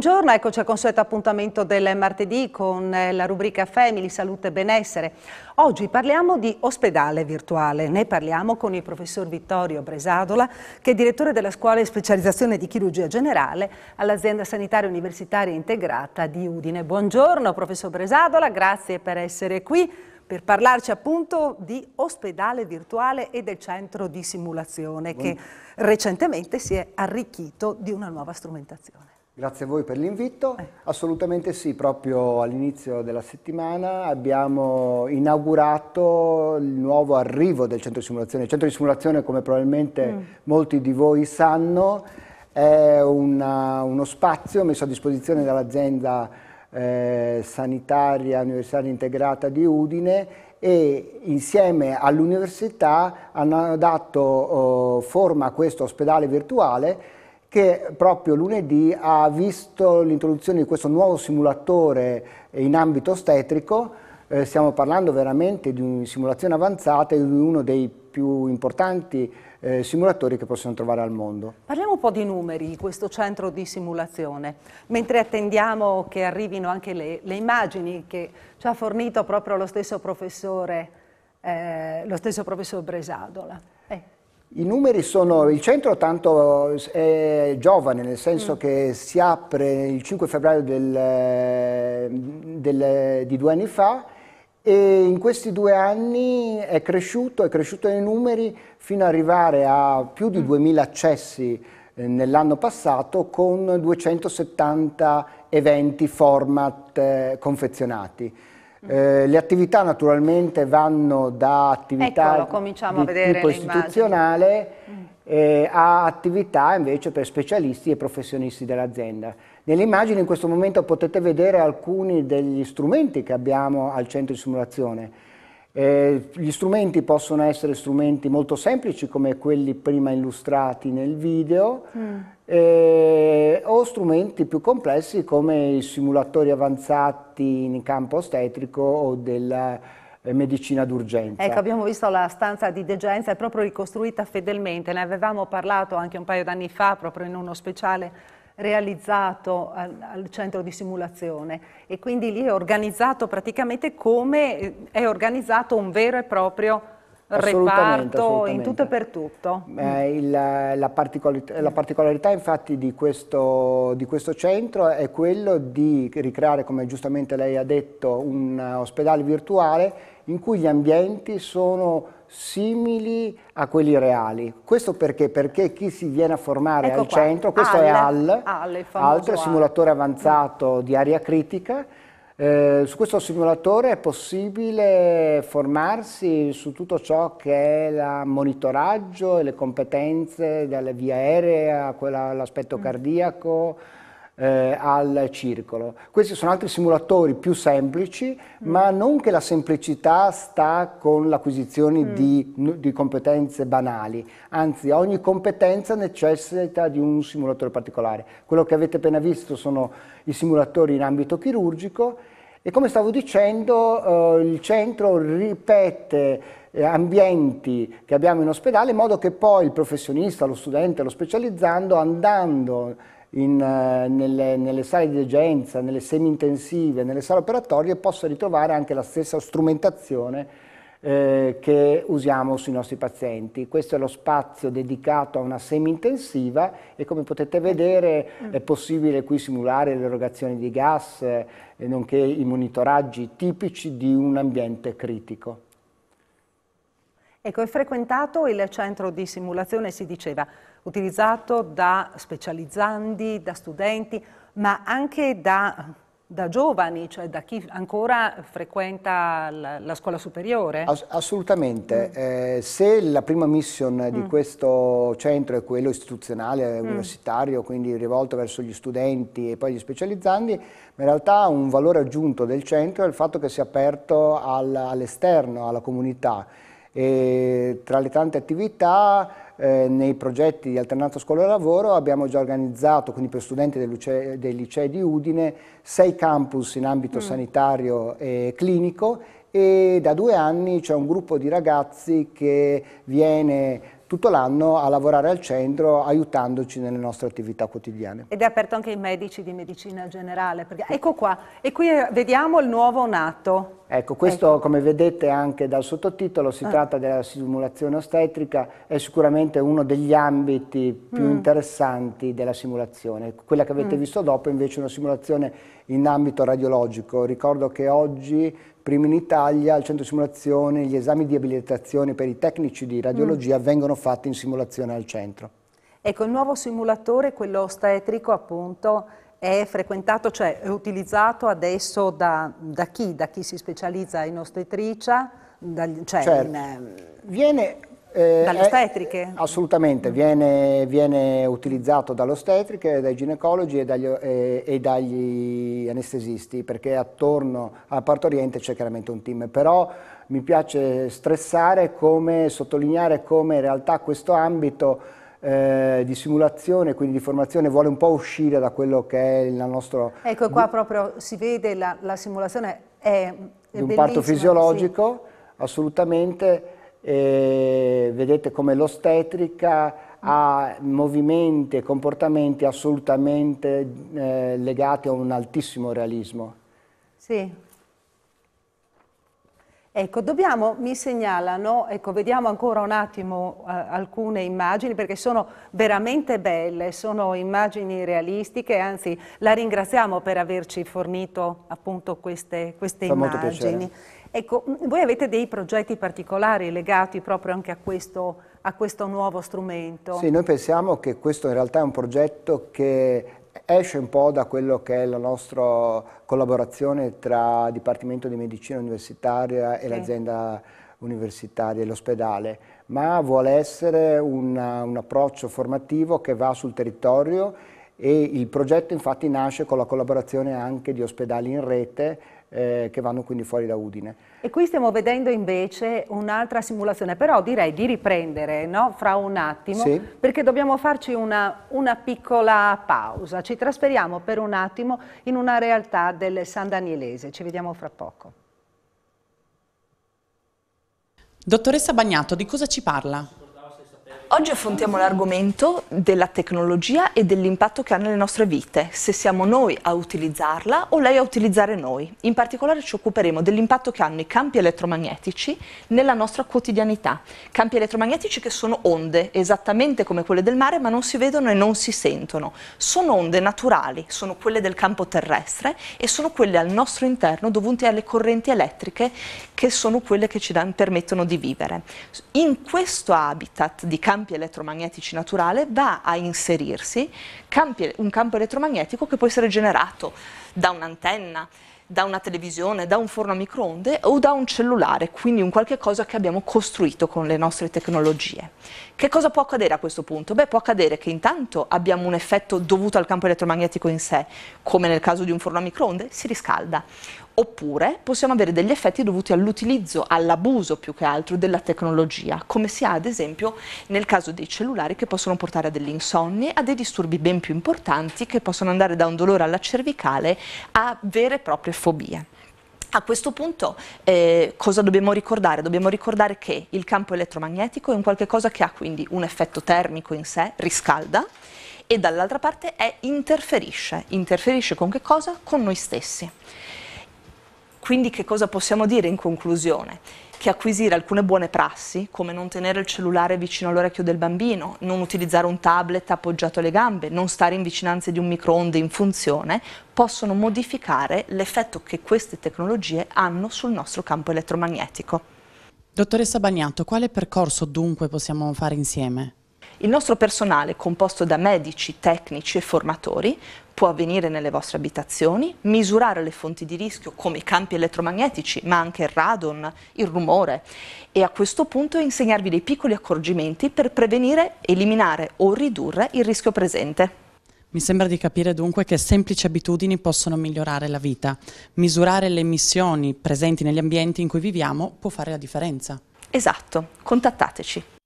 Buongiorno, eccoci al consueto appuntamento del martedì con eh, la rubrica Family, Salute e Benessere. Oggi parliamo di ospedale virtuale, ne parliamo con il professor Vittorio Bresadola che è direttore della scuola di specializzazione di chirurgia generale all'azienda sanitaria universitaria integrata di Udine. Buongiorno professor Bresadola, grazie per essere qui per parlarci appunto di ospedale virtuale e del centro di simulazione Buon... che recentemente si è arricchito di una nuova strumentazione. Grazie a voi per l'invito. Eh. Assolutamente sì, proprio all'inizio della settimana abbiamo inaugurato il nuovo arrivo del centro di simulazione. Il centro di simulazione, come probabilmente mm. molti di voi sanno, è una, uno spazio messo a disposizione dall'azienda eh, sanitaria universitaria integrata di Udine e insieme all'università hanno dato oh, forma a questo ospedale virtuale che proprio lunedì ha visto l'introduzione di questo nuovo simulatore in ambito ostetrico. Eh, stiamo parlando veramente di una simulazione avanzata e di uno dei più importanti eh, simulatori che possiamo trovare al mondo. Parliamo un po' di numeri di questo centro di simulazione, mentre attendiamo che arrivino anche le, le immagini che ci ha fornito proprio lo stesso professore, eh, lo stesso professor Bresadola. I numeri sono, il centro tanto è giovane, nel senso mm. che si apre il 5 febbraio del, del, di due anni fa e in questi due anni è cresciuto, è cresciuto nei numeri fino ad arrivare a più di 2000 mm. accessi eh, nell'anno passato con 270 eventi format eh, confezionati. Eh, le attività naturalmente vanno da attività Eccolo, di tipo istituzionale mm. eh, a attività invece per specialisti e professionisti dell'azienda. Nelle immagini in questo momento potete vedere alcuni degli strumenti che abbiamo al centro di simulazione. Eh, gli strumenti possono essere strumenti molto semplici come quelli prima illustrati nel video mm. eh, o strumenti più complessi come i simulatori avanzati in campo ostetrico o della eh, medicina d'urgenza. Ecco, abbiamo visto la stanza di degenza, è proprio ricostruita fedelmente, ne avevamo parlato anche un paio d'anni fa proprio in uno speciale realizzato al, al, centro di simulazione e quindi lì è organizzato praticamente come è organizzato un vero e proprio assolutamente, reparto assolutamente. in tutto e per tutto. Eh, il, la, particolarità, la, particolarità, infatti di questo, di questo, centro è quello di ricreare, come giustamente lei ha detto, un ospedale virtuale in cui gli ambienti sono simili a quelli reali. Questo perché? Perché chi si viene a formare ecco al qua. centro, questo All, è AL, All, altro All. simulatore avanzato di aria critica, eh, su questo simulatore è possibile formarsi su tutto ciò che è il monitoraggio e le competenze dalla via aerea, l'aspetto mm. cardiaco, eh, al circolo. Questi sono altri simulatori più semplici, mm. ma non che la semplicità sta con l'acquisizione mm. di, di, competenze banali, anzi ogni competenza necessita di un simulatore particolare. Quello che avete appena visto sono i simulatori in ambito chirurgico e come stavo dicendo eh, il centro ripete eh, ambienti che abbiamo in ospedale in modo che poi il professionista, lo studente, lo specializzando andando in, eh, nelle, nelle, sale di degenza, nelle semi-intensive, nelle sale operatorie, possa ritrovare anche la stessa strumentazione eh, che usiamo sui nostri pazienti. Questo è lo spazio dedicato a una semi-intensiva e come potete vedere mm. è possibile qui simulare l'erogazione di gas eh, nonché i monitoraggi tipici di un ambiente critico. Ecco, è frequentato il centro di simulazione, si diceva, utilizzato da specializzandi, da studenti, ma anche da, da giovani, cioè da chi ancora frequenta la, la scuola superiore? Ass assolutamente. Mm. Eh, se la prima mission di mm. questo centro è quello istituzionale, mm. universitario, quindi rivolto verso gli studenti e poi gli specializzandi, ma in realtà un valore aggiunto del centro è il fatto che sia aperto al, all'esterno, alla comunità. E tra le tante attività eh, nei progetti di alternato scuola-lavoro e abbiamo già organizzato, quindi per studenti dei licei, di Udine, sei campus in ambito mm. sanitario e clinico e da due anni c'è un gruppo di ragazzi che viene tutto l'anno a lavorare al centro aiutandoci nelle nostre attività quotidiane. Ed è aperto anche ai medici di medicina generale, perché ecco qua, e qui eh, vediamo il nuovo nato, Ecco, questo ecco. come vedete anche dal sottotitolo si ah. tratta della simulazione ostetrica, è sicuramente uno degli ambiti più mm. interessanti della simulazione. Quella che avete mm. visto dopo invece è una simulazione in ambito radiologico. Ricordo che oggi, prima in Italia, al centro simulazione gli esami di abilitazione per i tecnici di radiologia mm. vengono fatti in simulazione al centro. Ecco, il nuovo simulatore, quello ostetrico appunto, è frequentato, cioè è utilizzato adesso da, da chi? Da chi si specializza in ostetricia? Da, cioè certo. in, ehm, viene, eh, dalle ostetriche? assolutamente, viene, viene, utilizzato dalle ostetriche, dai ginecologi e dagli, e, eh, e dagli anestesisti perché attorno al partoriente c'è chiaramente un team, però mi piace stressare come, sottolineare come in realtà questo ambito eh, di simulazione, quindi di formazione, vuole un po' uscire da quello che è il nostro... Ecco, qua proprio si vede la, la simulazione è... Di un parto fisiologico, sì. assolutamente, eh, vedete come l'ostetrica ha movimenti e comportamenti assolutamente eh, legati a un altissimo realismo. Sì, Ecco, dobbiamo, mi segnalano, ecco, vediamo ancora un attimo eh, alcune immagini perché sono veramente belle, sono immagini realistiche, anzi la ringraziamo per averci fornito appunto queste, queste immagini. Ecco, voi avete dei progetti particolari legati proprio anche a questo, a questo nuovo strumento? Sì, noi pensiamo che questo in realtà è un progetto che esce un po' da quello che è la nostra collaborazione tra Dipartimento di Medicina Universitaria e sì. l'azienda universitaria e l'ospedale, ma vuole essere una, un approccio formativo che va sul territorio e il progetto infatti nasce con la collaborazione anche di ospedali in rete eh, che vanno quindi fuori da Udine. E qui stiamo vedendo invece un'altra simulazione, però direi di riprendere no? fra un attimo, sì. perché dobbiamo farci una, una piccola pausa. Ci trasferiamo per un attimo in una realtà del San Danielese. Ci vediamo fra poco. Dottoressa Bagnato, di cosa ci parla? Oggi affrontiamo l'argomento della tecnologia e dell'impatto che ha nelle nostre vite, se siamo noi a utilizzarla o lei a utilizzare noi. In particolare ci occuperemo dell'impatto che hanno i campi elettromagnetici nella nostra quotidianità. Campi elettromagnetici che sono onde, esattamente come quelle del mare, ma non si vedono e non si sentono. Sono onde naturali, sono quelle del campo terrestre e sono quelle al nostro interno dovute alle correnti elettriche che sono quelle che ci dan, permettono di vivere. In questo habitat di campi elettromagnetici naturale va a inserirsi campi, un campo elettromagnetico che può essere generato da un'antenna, da una televisione, da un forno a microonde o da un cellulare, quindi un qualche cosa che abbiamo costruito con le nostre tecnologie. Che cosa può accadere a questo punto? Beh, può accadere che intanto abbiamo un effetto dovuto al campo elettromagnetico in sé, come nel caso di un forno a microonde, si riscalda, oppure possiamo avere degli effetti dovuti all'utilizzo, all'abuso più che altro della tecnologia, come si ha ad esempio nel caso dei cellulari che possono portare a delle insonnie, a dei disturbi ben più importanti che possono andare da un dolore alla cervicale a vere e proprie fobie. A questo punto eh, cosa dobbiamo ricordare? Dobbiamo ricordare che il campo elettromagnetico è un qualche cosa che ha quindi un effetto termico in sé, riscalda, e dall'altra parte è interferisce. Interferisce con che cosa? Con noi stessi. Quindi che cosa possiamo dire in conclusione? Che acquisire alcune buone prassi, come non tenere il cellulare vicino all'orecchio del bambino, non utilizzare un tablet appoggiato alle gambe, non stare in vicinanza di un microonde in funzione, possono modificare l'effetto che queste tecnologie hanno sul nostro campo elettromagnetico. Dottoressa Bagnato, quale percorso dunque possiamo fare insieme? Il nostro personale, composto da medici, tecnici e formatori, può avvenire nelle vostre abitazioni, misurare le fonti di rischio come i campi elettromagnetici, ma anche il radon, il rumore e a questo punto insegnarvi dei piccoli accorgimenti per prevenire, eliminare o ridurre il rischio presente. Mi sembra di capire dunque che semplici abitudini possono migliorare la vita. Misurare le emissioni presenti negli ambienti in cui viviamo può fare la differenza. Esatto, contattateci.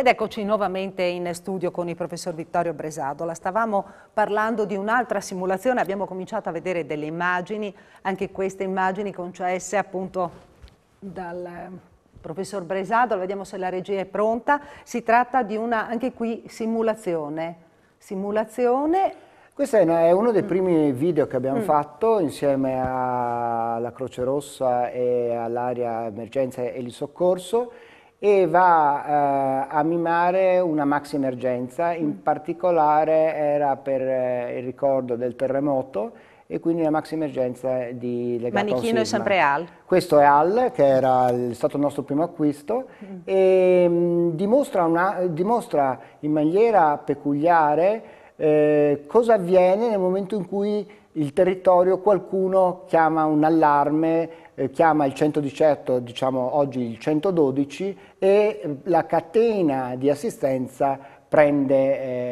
Ed eccoci nuovamente in studio con il professor Vittorio Bresadola. Stavamo parlando di un'altra simulazione, abbiamo cominciato a vedere delle immagini, anche queste immagini concesse appunto dal eh, professor Bresadola, vediamo se la regia è pronta. Si tratta di una, anche qui, simulazione. Simulazione questo è, uno dei mm. primi video che abbiamo mm. fatto insieme alla Croce Rossa e all'area emergenza e il soccorso e va eh, a mimare una maxi emergenza, in mm. particolare era per eh, il ricordo del terremoto e quindi la maxi emergenza di legata Manichino è sempre Al. Questo è Al, che era il, stato il nostro primo acquisto, mm. e mh, mm, dimostra, una, dimostra, in maniera peculiare eh, cosa avviene nel momento in cui il territorio qualcuno chiama un allarme, eh, chiama il 118, diciamo oggi il 112 e la catena di assistenza prende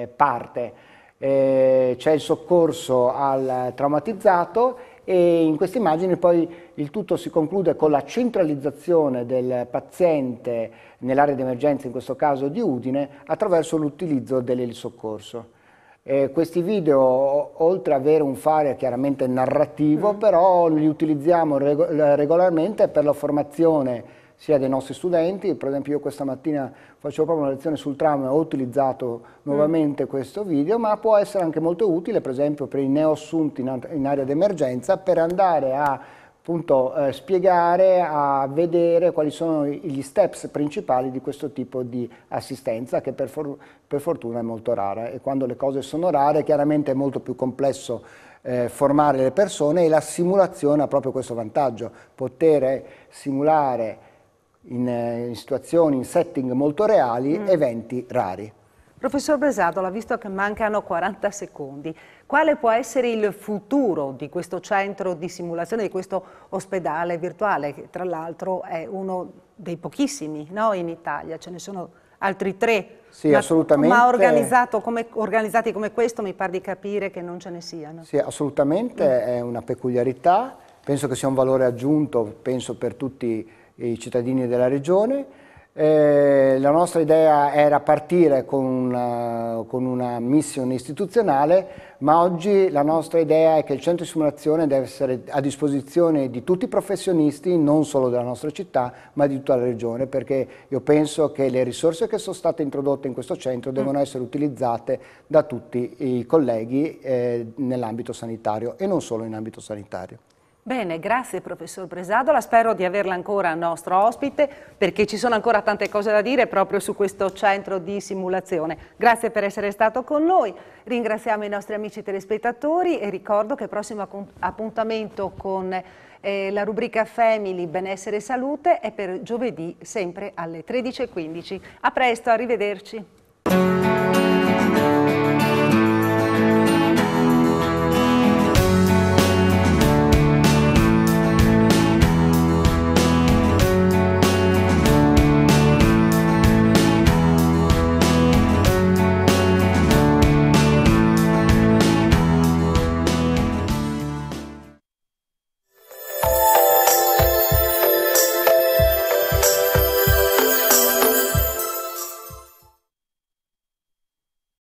eh, parte. Eh, C'è il soccorso al traumatizzato e in queste immagini poi il tutto si conclude con la centralizzazione del paziente nell'area di emergenza, in questo caso di Udine, attraverso l'utilizzo dell'elisoccorso. Eh, questi video, oltre ad avere un fare chiaramente narrativo, mm. però li utilizziamo reg eh, regolarmente per la formazione sia dei nostri studenti, per esempio io questa mattina facevo proprio una lezione sul tram e ho utilizzato mm. nuovamente mm. questo video, ma può essere anche molto utile per esempio per i neoassunti in, in area d'emergenza per andare a appunto eh, spiegare, a vedere quali sono gli steps principali di questo tipo di assistenza che per, for per fortuna è molto rara e quando le cose sono rare chiaramente è molto più complesso eh, formare le persone e la simulazione ha proprio questo vantaggio, poter simulare in, eh, in situazioni, in setting molto reali, mm. eventi rari. Professor l'ha visto che mancano 40 secondi, quale può essere il futuro di questo centro di simulazione, di questo ospedale virtuale, che tra l'altro è uno dei pochissimi no? in Italia, ce ne sono altri tre. Sì, ma, assolutamente. Ma organizzato come, organizzati come questo mi pare di capire che non ce ne siano. Sì, assolutamente, mm. è una peculiarità, penso che sia un valore aggiunto, penso per tutti i cittadini della Regione, eh, la nostra idea era partire con una, eh, con una, missione istituzionale, ma oggi la nostra idea è che il centro di simulazione deve essere a disposizione di tutti i professionisti, non solo della nostra città, ma di tutta la regione, perché io penso che le risorse che sono state introdotte in questo centro mm. devono essere utilizzate da tutti i colleghi eh, nell'ambito sanitario e non solo in ambito sanitario. Bene, grazie professor Bresadola, spero di averla ancora nostro ospite perché ci sono ancora tante cose da dire proprio su questo centro di simulazione. Grazie per essere stato con noi, ringraziamo i nostri amici telespettatori e ricordo che il prossimo appuntamento con eh, la rubrica Family Benessere e Salute è per giovedì sempre alle 13.15. A presto, arrivederci.